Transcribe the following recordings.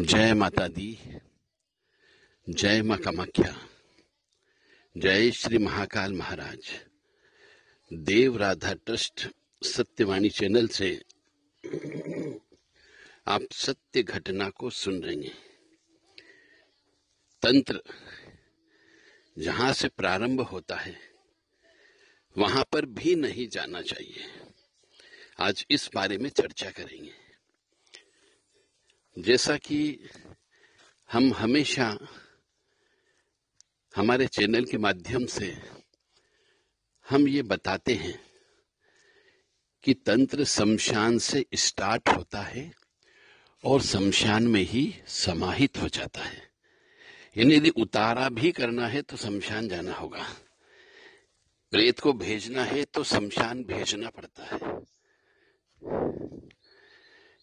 जय माता दी जय माँ कामाख्या जय श्री महाकाल महाराज देव राधा ट्रस्ट सत्यवाणी चैनल से आप सत्य घटना को सुन रहे हैं तंत्र जहां से प्रारंभ होता है वहां पर भी नहीं जाना चाहिए आज इस बारे में चर्चा करेंगे जैसा कि हम हमेशा हमारे चैनल के माध्यम से हम ये बताते हैं कि तंत्र शमशान से स्टार्ट होता है और शमशान में ही समाहित हो जाता है यानी यदि उतारा भी करना है तो शमशान जाना होगा प्रेत को भेजना है तो शमशान भेजना पड़ता है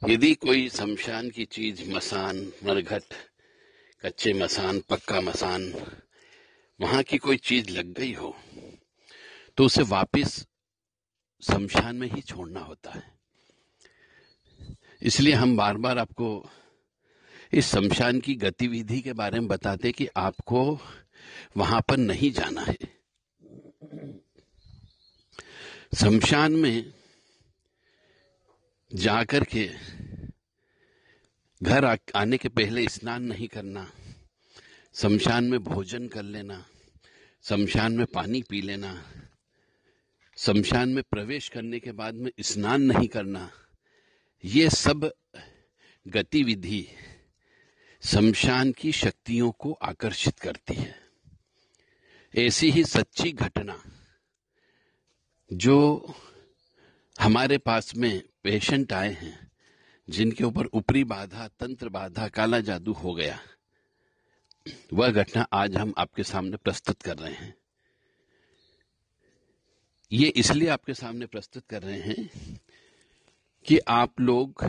यदि कोई शमशान की चीज मसान मरघट कच्चे मसान पक्का मसान वहां की कोई चीज लग गई हो तो उसे वापस शमशान में ही छोड़ना होता है इसलिए हम बार बार आपको इस शमशान की गतिविधि के बारे में बताते कि आपको वहां पर नहीं जाना है शमशान में जाकर के घर आने के पहले स्नान नहीं करना शमशान में भोजन कर लेना शमशान में पानी पी लेना शमशान में प्रवेश करने के बाद में स्नान नहीं करना ये सब गतिविधि शमशान की शक्तियों को आकर्षित करती है ऐसी ही सच्ची घटना जो हमारे पास में पेशेंट आए हैं जिनके ऊपर ऊपरी बाधा तंत्र बाधा काला जादू हो गया वह घटना आज हम आपके सामने प्रस्तुत कर रहे हैं ये इसलिए आपके सामने प्रस्तुत कर रहे हैं कि आप लोग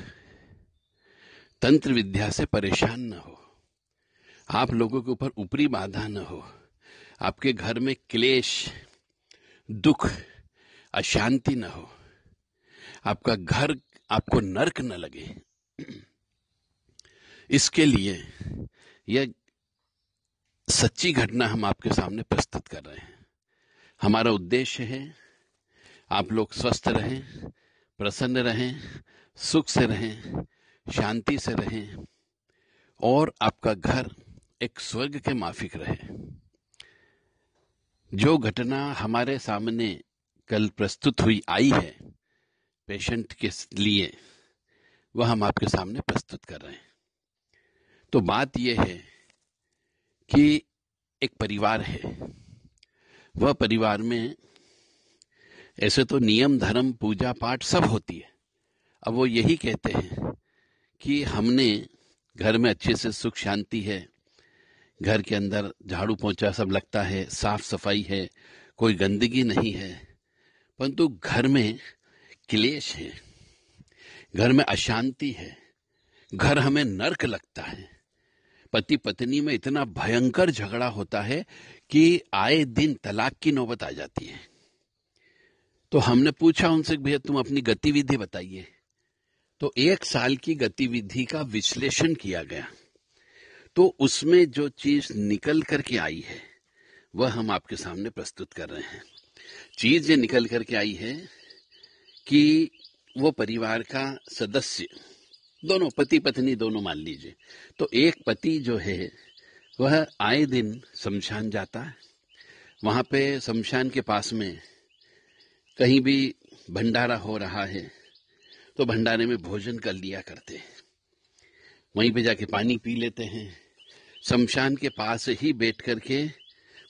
तंत्र विद्या से परेशान न हो आप लोगों के ऊपर ऊपरी बाधा न हो आपके घर में क्लेश दुख अशांति न हो आपका घर आपको नरक न लगे इसके लिए यह सच्ची घटना हम आपके सामने प्रस्तुत कर रहे हैं हमारा उद्देश्य है आप लोग स्वस्थ रहें प्रसन्न रहें सुख से रहें शांति से रहें और आपका घर एक स्वर्ग के माफिक रहे जो घटना हमारे सामने कल प्रस्तुत हुई आई है पेशेंट के लिए वह हम आपके सामने प्रस्तुत कर रहे हैं तो बात यह है कि एक परिवार है वह परिवार में ऐसे तो नियम धर्म पूजा पाठ सब होती है अब वो यही कहते हैं कि हमने घर में अच्छे से सुख शांति है घर के अंदर झाड़ू पोछा सब लगता है साफ सफाई है कोई गंदगी नहीं है परंतु घर में क्लेश है घर में अशांति है घर हमें नरक लगता है पति पत्नी में इतना भयंकर झगड़ा होता है कि आए दिन तलाक की नौबत आ जाती है तो हमने पूछा उनसे भैया तुम अपनी गतिविधि बताइए तो एक साल की गतिविधि का विश्लेषण किया गया तो उसमें जो चीज निकल करके आई है वह हम आपके सामने प्रस्तुत कर रहे हैं चीज ये निकल करके आई है कि वो परिवार का सदस्य दोनों पति पत्नी दोनों मान लीजिए तो एक पति जो है वह आए दिन शमशान जाता है वहाँ पे शमशान के पास में कहीं भी भंडारा हो रहा है तो भंडारे में भोजन कर लिया करते हैं वहीं पे जाके पानी पी लेते हैं शमशान के पास ही बैठ करके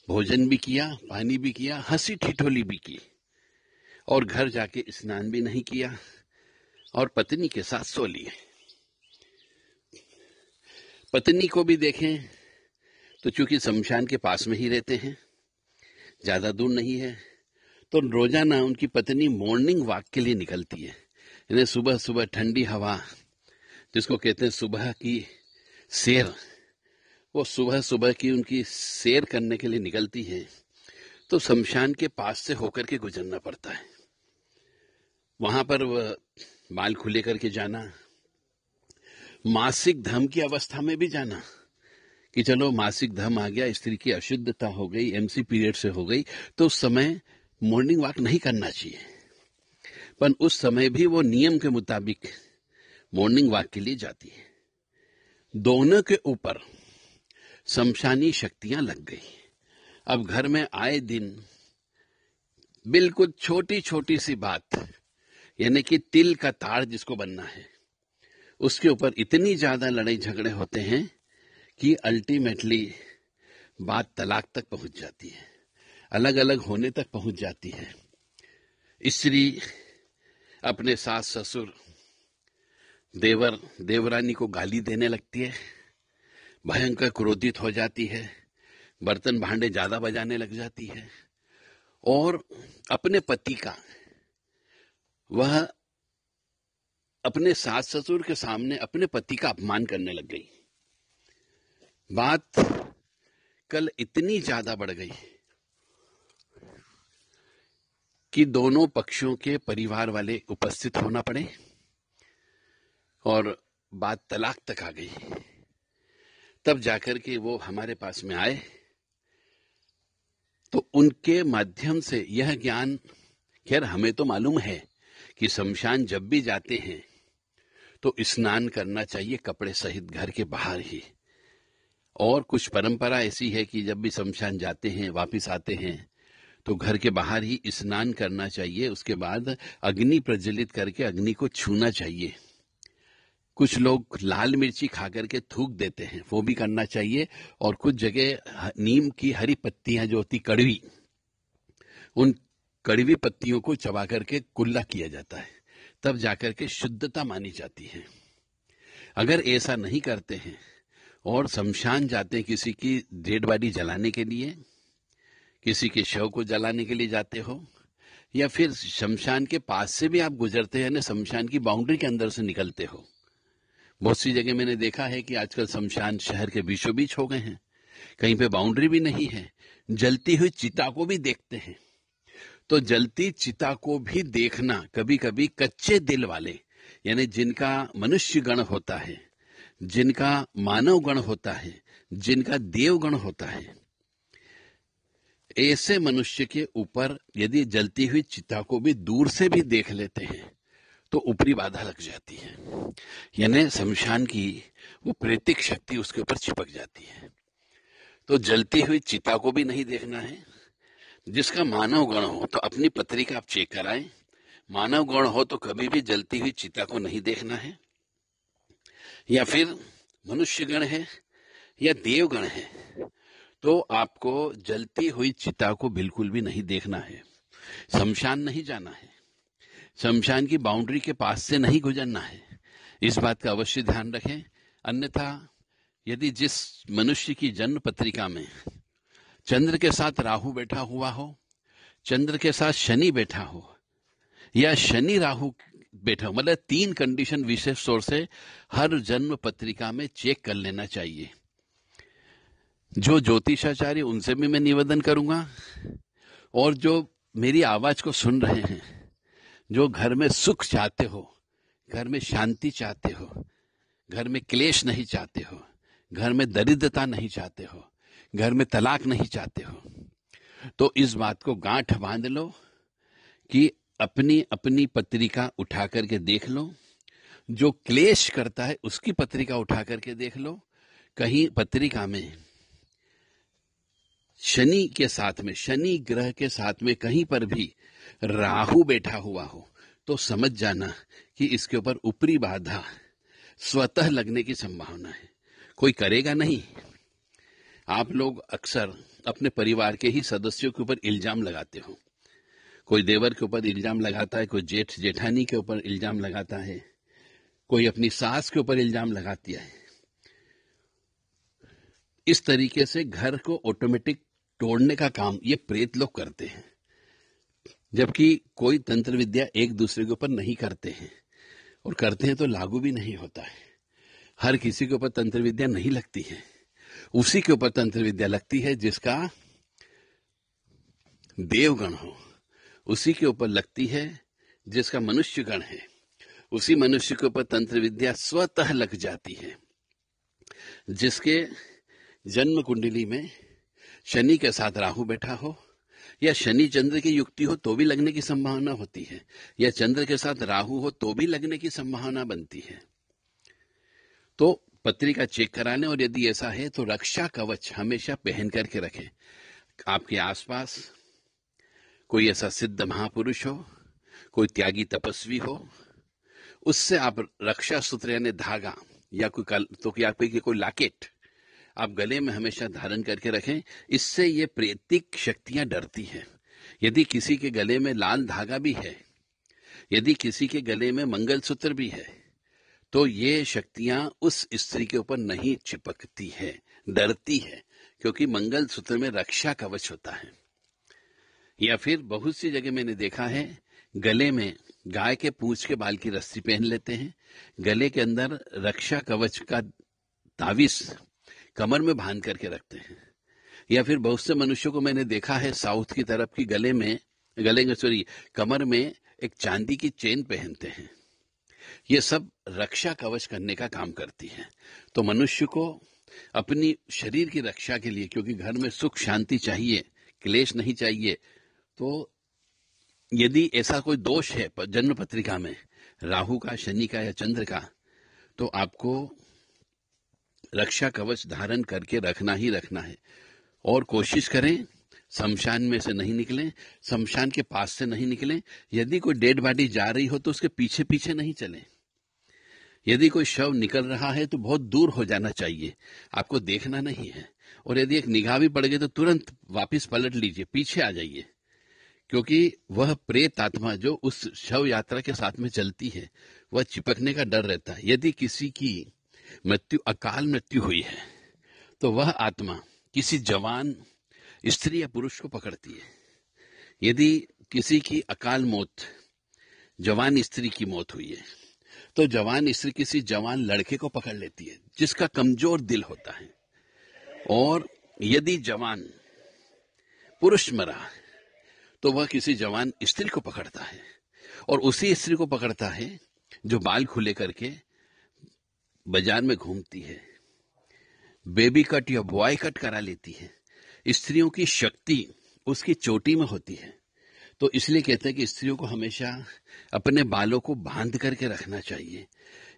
भोजन भी किया पानी भी किया हंसी ठिठोली भी की और घर जाके स्नान भी नहीं किया और पत्नी के साथ सो लिए पत्नी को भी देखें तो चूंकि शमशान के पास में ही रहते हैं ज्यादा दूर नहीं है तो रोजाना उनकी पत्नी मॉर्निंग वॉक के लिए निकलती है यानी सुबह सुबह ठंडी हवा जिसको कहते हैं सुबह की सैर वो सुबह सुबह की उनकी सैर करने के लिए निकलती है तो शमशान के पास से होकर के गुजरना पड़ता है वहां पर बाल खुले करके जाना मासिक धम की अवस्था में भी जाना कि चलो मासिक धम आ गया स्त्री की अशुद्धता हो गई एमसी पीरियड से हो गई तो उस समय मॉर्निंग वॉक नहीं करना चाहिए पर उस समय भी वो नियम के मुताबिक मॉर्निंग वॉक के लिए जाती है दोनों के ऊपर शमशानी शक्तियां लग गई अब घर में आए दिन बिल्कुल छोटी छोटी सी बात यानी कि तिल का तार जिसको बनना है उसके ऊपर इतनी ज्यादा लड़ाई झगड़े होते हैं कि अल्टीमेटली बात तलाक तक पहुंच जाती है अलग अलग होने तक पहुंच जाती है स्त्री अपने सास ससुर देवर देवरानी को गाली देने लगती है भयंकर क्रोधित हो जाती है बर्तन भांडे ज्यादा बजाने लग जाती है और अपने पति का वह अपने सास ससुर के सामने अपने पति का अपमान करने लग गई बात कल इतनी ज्यादा बढ़ गई कि दोनों पक्षों के परिवार वाले उपस्थित होना पड़े और बात तलाक तक आ गई तब जाकर के वो हमारे पास में आए तो उनके माध्यम से यह ज्ञान खैर हमें तो मालूम है कि शमशान जब भी जाते हैं तो स्नान करना चाहिए कपड़े सहित घर के बाहर ही और कुछ परंपरा ऐसी है कि जब भी शमशान जाते हैं वापस आते हैं तो घर के बाहर ही स्नान करना चाहिए उसके बाद अग्नि प्रज्वलित करके अग्नि को छूना चाहिए कुछ लोग लाल मिर्ची खा करके थूक देते हैं वो भी करना चाहिए और कुछ जगह नीम की हरी पत्तियां जो होती कड़वी उन कड़वी पत्तियों को चबा करके कुल्ला किया जाता है तब जाकर के शुद्धता मानी जाती है अगर ऐसा नहीं करते हैं और शमशान जाते हैं किसी की डेड बॉडी जलाने के लिए किसी के शव को जलाने के लिए जाते हो या फिर शमशान के पास से भी आप गुजरते हैं यानी शमशान की बाउंड्री के अंदर से निकलते हो बहुत सी जगह मैंने देखा है कि आजकल शमशान शहर के बीचों बीच हो गए हैं कहीं पे बाउंड्री भी नहीं है जलती हुई चिता को भी देखते हैं तो जलती चिता को भी देखना कभी कभी कच्चे दिल वाले यानी जिनका मनुष्य गण होता है जिनका मानव गण होता है जिनका देव गण होता है ऐसे मनुष्य के ऊपर यदि जलती हुई चिता को भी दूर से भी देख लेते हैं तो ऊपरी बाधा लग जाती है यानी शमशान की वो प्रेतिक शक्ति उसके ऊपर चिपक जाती है तो जलती हुई चिता को भी नहीं देखना है जिसका मानव गण हो तो अपनी पत्रिका आप चेक कराएं मानव गण हो तो कभी भी जलती हुई चिता को नहीं देखना है या फिर मनुष्य गण है या देवगण है तो आपको जलती हुई चिता को बिल्कुल भी नहीं देखना है शमशान नहीं जाना है शमशान की बाउंड्री के पास से नहीं गुजरना है इस बात का अवश्य ध्यान रखें अन्यथा यदि जिस मनुष्य की जन्म पत्रिका में चंद्र के साथ राहु बैठा हुआ हो चंद्र के साथ शनि बैठा हो या शनि राहु बैठा हो मतलब तीन कंडीशन विशेष तौर से हर जन्म पत्रिका में चेक कर लेना चाहिए जो ज्योतिषाचार्य उनसे भी मैं निवेदन करूंगा और जो मेरी आवाज को सुन रहे हैं जो घर में सुख चाहते हो घर में शांति चाहते हो घर में क्लेश नहीं चाहते हो घर में दरिद्रता नहीं चाहते हो घर में तलाक नहीं चाहते हो तो इस बात को गांठ बांध लो कि अपनी अपनी पत्रिका उठा करके देख लो जो क्लेश करता है उसकी पत्रिका उठा करके देख लो कहीं पत्रिका में शनि के साथ में शनि ग्रह के साथ में कहीं पर भी राहु बैठा हुआ हो तो समझ जाना कि इसके ऊपर ऊपरी बाधा स्वतः लगने की संभावना है कोई करेगा नहीं आप लोग अक्सर अपने परिवार के ही सदस्यों के ऊपर इल्जाम लगाते हो कोई देवर के ऊपर इल्जाम लगाता है कोई जेठ जेठानी के ऊपर इल्जाम लगाता है कोई अपनी सास के ऊपर इल्जाम लगाती है इस तरीके से घर को ऑटोमेटिक तोड़ने का काम ये प्रेत लोग करते हैं जबकि कोई तंत्र विद्या एक दूसरे के ऊपर नहीं करते हैं और करते हैं तो लागू भी नहीं होता है हर किसी के ऊपर तंत्र विद्या नहीं लगती है उसी के ऊपर तंत्र विद्या लगती है जिसका देवगण हो उसी के ऊपर लगती है जिसका मनुष्य गण है उसी मनुष्य के ऊपर तंत्र विद्या स्वतः लग जाती है जिसके जन्म कुंडली में शनि के साथ राहु बैठा हो या शनि चंद्र की युक्ति हो तो भी लगने की संभावना होती है या चंद्र के साथ राहु हो तो भी लगने की संभावना बनती है तो पत्रिका चेक कराने और यदि ऐसा है तो रक्षा कवच हमेशा पहन करके रखें आपके आसपास कोई ऐसा सिद्ध महापुरुष हो कोई त्यागी तपस्वी हो उससे आप रक्षा सूत्र यानी धागा या कोई कल तो आप कोई कोई लाकेट आप गले में हमेशा धारण करके रखें इससे ये प्रेतिक शक्तियां डरती हैं यदि किसी के गले में लाल धागा भी है यदि किसी के गले में मंगलसूत्र भी है तो ये शक्तियां उस स्त्री के ऊपर नहीं चिपकती है डरती है क्योंकि मंगल सूत्र में रक्षा कवच होता है या फिर बहुत सी जगह मैंने देखा है गले में गाय के पूछ के बाल की रस्सी पहन लेते हैं गले के अंदर रक्षा कवच का ताविस कमर में बांध करके रखते हैं या फिर बहुत से मनुष्यों को मैंने देखा है साउथ की तरफ की गले में गले में सॉरी कमर में एक चांदी की चेन पहनते हैं ये सब रक्षा कवच करने का काम करती है तो मनुष्य को अपनी शरीर की रक्षा के लिए क्योंकि घर में सुख शांति चाहिए क्लेश नहीं चाहिए तो यदि ऐसा कोई दोष है जन्म पत्रिका में राहु का शनि का या चंद्र का तो आपको रक्षा कवच धारण करके रखना ही रखना है और कोशिश करें शमशान में से नहीं निकले शमशान के पास से नहीं निकले यदि कोई डेड बॉडी जा रही हो तो उसके पीछे पीछे नहीं चले यदि कोई शव निकल रहा है तो बहुत दूर हो जाना चाहिए आपको देखना नहीं है और यदि एक निगाह भी पड़ गई तो तुरंत वापस पलट लीजिए पीछे आ जाइए क्योंकि वह प्रेत आत्मा जो उस शव यात्रा के साथ में चलती है वह चिपकने का डर रहता है यदि किसी की मृत्यु अकाल मृत्यु हुई है तो वह आत्मा किसी जवान स्त्री या पुरुष को पकड़ती है यदि किसी की अकाल मौत जवान स्त्री की मौत हुई है तो जवान स्त्री किसी जवान लड़के को पकड़ लेती है जिसका कमजोर दिल होता है और यदि जवान पुरुष मरा तो वह किसी जवान स्त्री को पकड़ता है और उसी स्त्री को पकड़ता है जो बाल खुले करके बाजार में घूमती है बेबी कट या बॉय कट करा लेती है स्त्रियों की शक्ति उसकी चोटी में होती है तो इसलिए कहते हैं कि स्त्रियों को हमेशा अपने बालों को बांध करके रखना चाहिए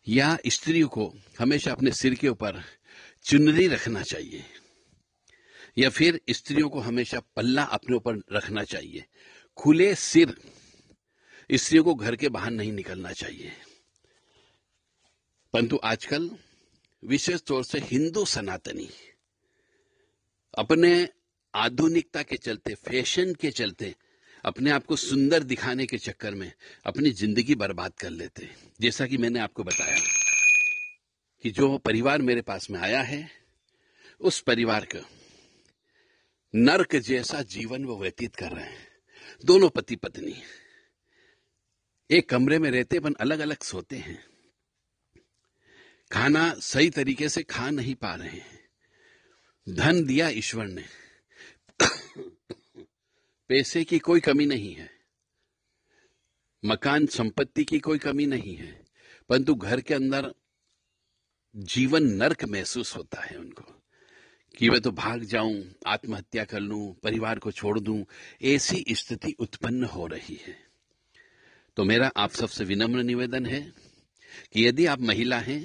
या स्त्रियों को हमेशा अपने सिर के ऊपर चुनरी रखना चाहिए या फिर स्त्रियों को हमेशा पल्ला अपने ऊपर रखना चाहिए खुले सिर स्त्रियों को घर के बाहर नहीं निकलना चाहिए परंतु आजकल विशेष तौर से हिंदू सनातनी अपने आधुनिकता के चलते फैशन के चलते अपने आप को सुंदर दिखाने के चक्कर में अपनी जिंदगी बर्बाद कर लेते हैं जैसा कि मैंने आपको बताया कि जो परिवार मेरे पास में आया है उस परिवार का नर्क जैसा जीवन वो व्यतीत कर रहे हैं दोनों पति पत्नी एक कमरे में रहते पर अलग अलग सोते हैं खाना सही तरीके से खा नहीं पा रहे हैं धन दिया ईश्वर ने पैसे की कोई कमी नहीं है मकान संपत्ति की कोई कमी नहीं है परंतु घर के अंदर जीवन नरक महसूस होता है उनको कि मैं तो भाग जाऊं आत्महत्या कर लूं परिवार को छोड़ दूं ऐसी स्थिति उत्पन्न हो रही है तो मेरा आप सबसे विनम्र निवेदन है कि यदि आप महिला हैं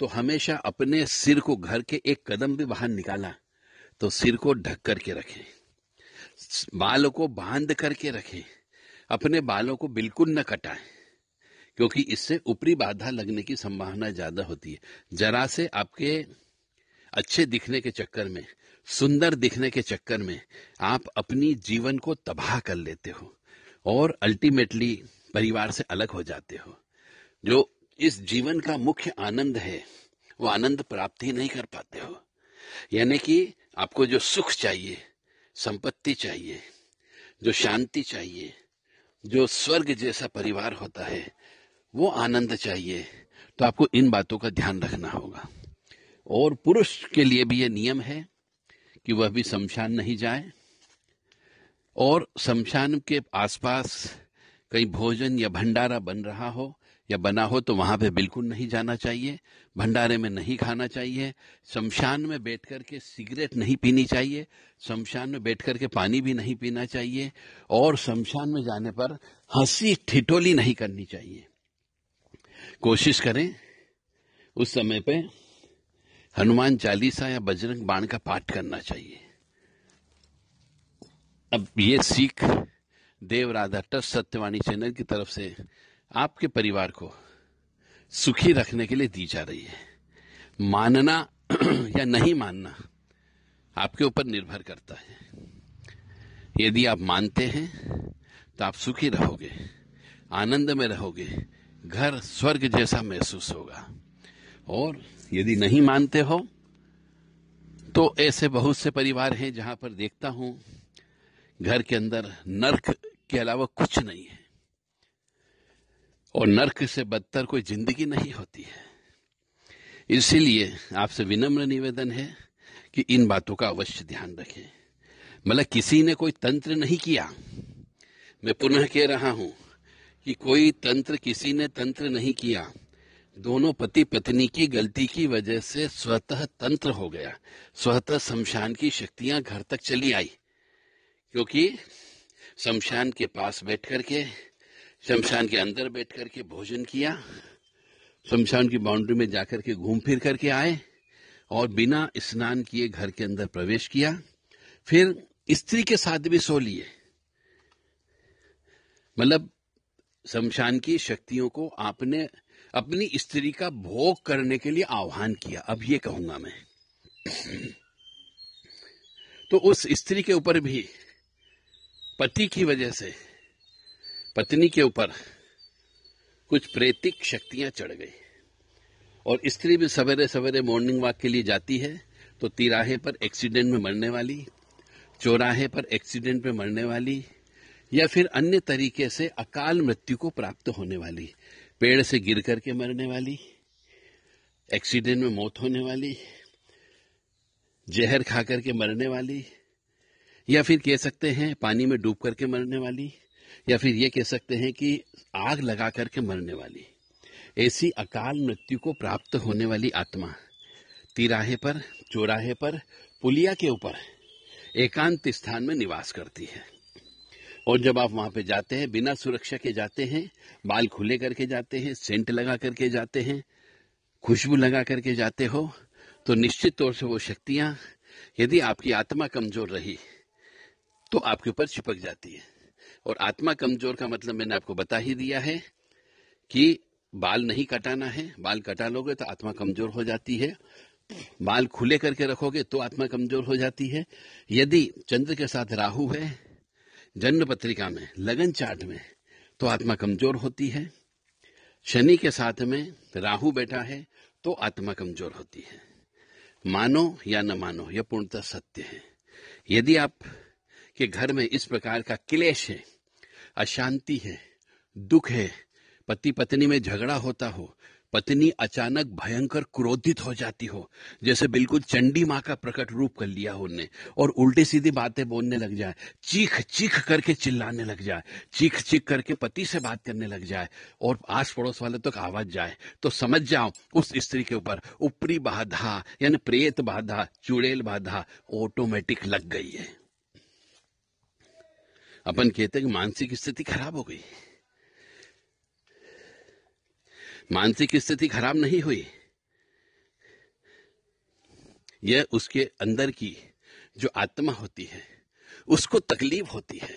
तो हमेशा अपने सिर को घर के एक कदम भी बाहर निकाला तो सिर को ढक करके रखें बाल को बांध करके रखें अपने बालों को बिल्कुल न कटाएं क्योंकि इससे ऊपरी बाधा लगने की संभावना ज्यादा होती है जरा से आपके अच्छे दिखने के चक्कर में सुंदर दिखने के चक्कर में आप अपनी जीवन को तबाह कर लेते हो और अल्टीमेटली परिवार से अलग हो जाते हो जो इस जीवन का मुख्य आनंद है वो आनंद प्राप्त ही नहीं कर पाते हो यानी कि आपको जो सुख चाहिए संपत्ति चाहिए जो शांति चाहिए जो स्वर्ग जैसा परिवार होता है वो आनंद चाहिए तो आपको इन बातों का ध्यान रखना होगा और पुरुष के लिए भी ये नियम है कि वह भी शमशान नहीं जाए और शमशान के आसपास कहीं भोजन या भंडारा बन रहा हो या बना हो तो वहां पे बिल्कुल नहीं जाना चाहिए भंडारे में नहीं खाना चाहिए शमशान में बैठ करके सिगरेट नहीं पीनी चाहिए शमशान में बैठ करके पानी भी नहीं पीना चाहिए और शमशान में जाने पर हंसी ठिठोली नहीं करनी चाहिए कोशिश करें उस समय पे हनुमान चालीसा या बजरंग बाण का पाठ करना चाहिए अब ये सीख देव राधा टस सत्यवाणी चैनल की तरफ से आपके परिवार को सुखी रखने के लिए दी जा रही है मानना या नहीं मानना आपके ऊपर निर्भर करता है यदि आप मानते हैं तो आप सुखी रहोगे आनंद में रहोगे घर स्वर्ग जैसा महसूस होगा और यदि नहीं मानते हो तो ऐसे बहुत से परिवार हैं जहां पर देखता हूं घर के अंदर नर्क के अलावा कुछ नहीं है और नर्क से बदतर कोई जिंदगी नहीं होती है इसीलिए आपसे विनम्र निवेदन है कि इन बातों का अवश्य ध्यान रखें मतलब किसी ने कोई तंत्र नहीं किया मैं पुनः कह रहा हूं कि कोई तंत्र किसी ने तंत्र नहीं किया दोनों पति पत्नी की गलती की वजह से स्वतः तंत्र हो गया स्वतः शमशान की शक्तियां घर तक चली आई क्योंकि शमशान के पास बैठ करके के शमशान के अंदर बैठ करके भोजन किया शमशान की बाउंड्री में जाकर के घूम फिर करके आए और बिना स्नान किए घर के अंदर प्रवेश किया फिर स्त्री के साथ भी सो लिए मतलब शमशान की शक्तियों को आपने अपनी स्त्री का भोग करने के लिए आह्वान किया अब ये कहूंगा मैं तो उस स्त्री के ऊपर भी पति की वजह से पत्नी के ऊपर कुछ प्रेतिक शक्तियां चढ़ गई और स्त्री भी सवेरे सवेरे मॉर्निंग वॉक के लिए जाती है तो तिराहे पर एक्सीडेंट में मरने वाली चौराहे पर एक्सीडेंट में मरने वाली या फिर अन्य तरीके से अकाल मृत्यु को प्राप्त होने वाली पेड़ से गिर करके मरने वाली एक्सीडेंट में मौत होने वाली जहर खा करके मरने वाली या फिर कह सकते हैं पानी में डूब करके मरने वाली या फिर ये कह सकते हैं कि आग लगा करके मरने वाली ऐसी अकाल मृत्यु को प्राप्त होने वाली आत्मा तिराहे पर चौराहे पर पुलिया के ऊपर एकांत स्थान में निवास करती है और जब आप वहां पे जाते हैं बिना सुरक्षा के जाते हैं बाल खुले करके जाते हैं सेंट लगा करके जाते हैं खुशबू लगा करके जाते हो तो निश्चित तौर से वो शक्तियां यदि आपकी आत्मा कमजोर रही तो आपके ऊपर चिपक जाती है और आत्मा कमजोर का मतलब मैंने आपको बता ही दिया है कि बाल नहीं कटाना है बाल कटा लोगे तो आत्मा कमजोर हो जाती है बाल खुले करके रखोगे तो आत्मा कमजोर हो जाती है यदि चंद्र के साथ राहु है जन्म पत्रिका में लगन चार्ट में तो आत्मा कमजोर होती है शनि के साथ में राहु बैठा है तो आत्मा कमजोर होती है मानो या न मानो यह पूर्णतः सत्य है यदि आप के घर में इस प्रकार का क्लेश है अशांति है दुख है पति पत्नी में झगड़ा होता हो पत्नी अचानक भयंकर क्रोधित हो जाती हो जैसे बिल्कुल चंडी माँ का प्रकट रूप कर लिया हो और उल्टी सीधी बातें बोलने लग जाए चीख चीख करके चिल्लाने लग जाए चीख चीख करके पति से बात करने लग जाए और आस पड़ोस वाले तक तो आवाज जाए तो समझ जाओ उस स्त्री के ऊपर ऊपरी बाधा यानी प्रेत बाधा चुड़ैल बाधा ऑटोमेटिक लग गई है अपन कहते हैं कि मानसिक स्थिति खराब हो गई मानसिक स्थिति खराब नहीं हुई यह उसके अंदर की जो आत्मा होती है उसको तकलीफ होती है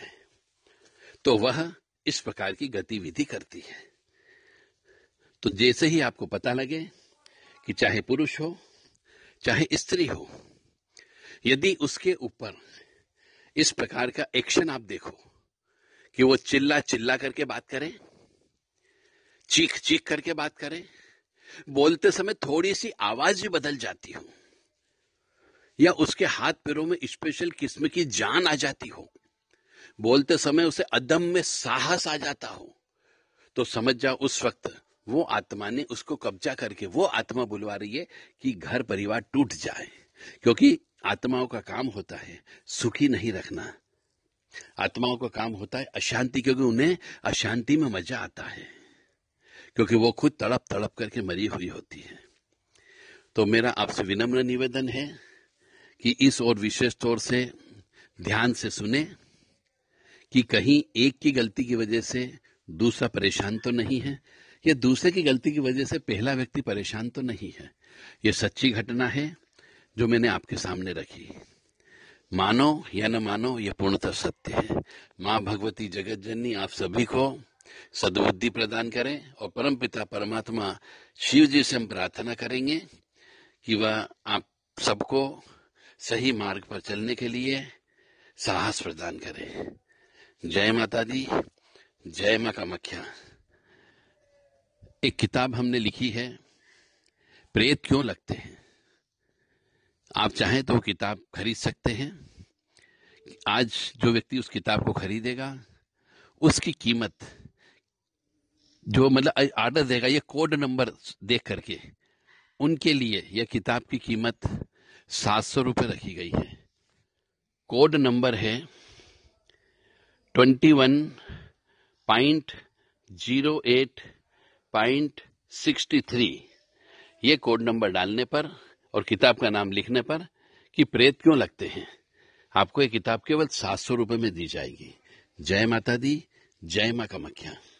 तो वह इस प्रकार की गतिविधि करती है तो जैसे ही आपको पता लगे कि चाहे पुरुष हो चाहे स्त्री हो यदि उसके ऊपर इस प्रकार का एक्शन आप देखो कि वो चिल्ला चिल्ला करके बात करें चीख चीख करके बात करें बोलते समय थोड़ी सी आवाज भी बदल जाती हो या उसके हाथ पैरों में स्पेशल किस्म की जान आ जाती हो बोलते समय उसे अदम में साहस आ जाता हो तो समझ जाओ उस वक्त वो आत्मा ने उसको कब्जा करके वो आत्मा बुलवा रही है कि घर परिवार टूट जाए क्योंकि आत्माओं का काम होता है सुखी नहीं रखना आत्माओं का काम होता है अशांति क्योंकि उन्हें अशांति में मजा आता है क्योंकि वो खुद तड़प तड़प करके मरी हुई होती है तो मेरा आपसे विनम्र निवेदन है कि इस और विशेष तौर से ध्यान से सुने कि कहीं एक की गलती की वजह से दूसरा परेशान तो नहीं है या दूसरे की गलती की वजह से पहला व्यक्ति परेशान तो नहीं है यह सच्ची घटना है जो मैंने आपके सामने रखी मानो या न मानो ये पूर्णतः सत्य है माँ भगवती जगत जननी आप सभी को सदबुद्धि प्रदान करें और परम पिता परमात्मा शिव जी से हम प्रार्थना करेंगे कि वह आप सबको सही मार्ग पर चलने के लिए साहस प्रदान करें जय माता दी जय माँ का मख्या एक किताब हमने लिखी है प्रेत क्यों लगते हैं आप चाहें तो किताब खरीद सकते हैं आज जो व्यक्ति उस किताब को खरीदेगा उसकी कीमत जो मतलब आर्डर देगा ये कोड नंबर देख करके उनके लिए यह किताब की कीमत सात सौ रुपये रखी गई है कोड नंबर है twenty one point zero eight point sixty three ये कोड नंबर डालने पर और किताब का नाम लिखने पर कि प्रेत क्यों लगते हैं आपको ये किताब केवल सात सौ रुपये में दी जाएगी जय माता दी जय माँ कामाख्या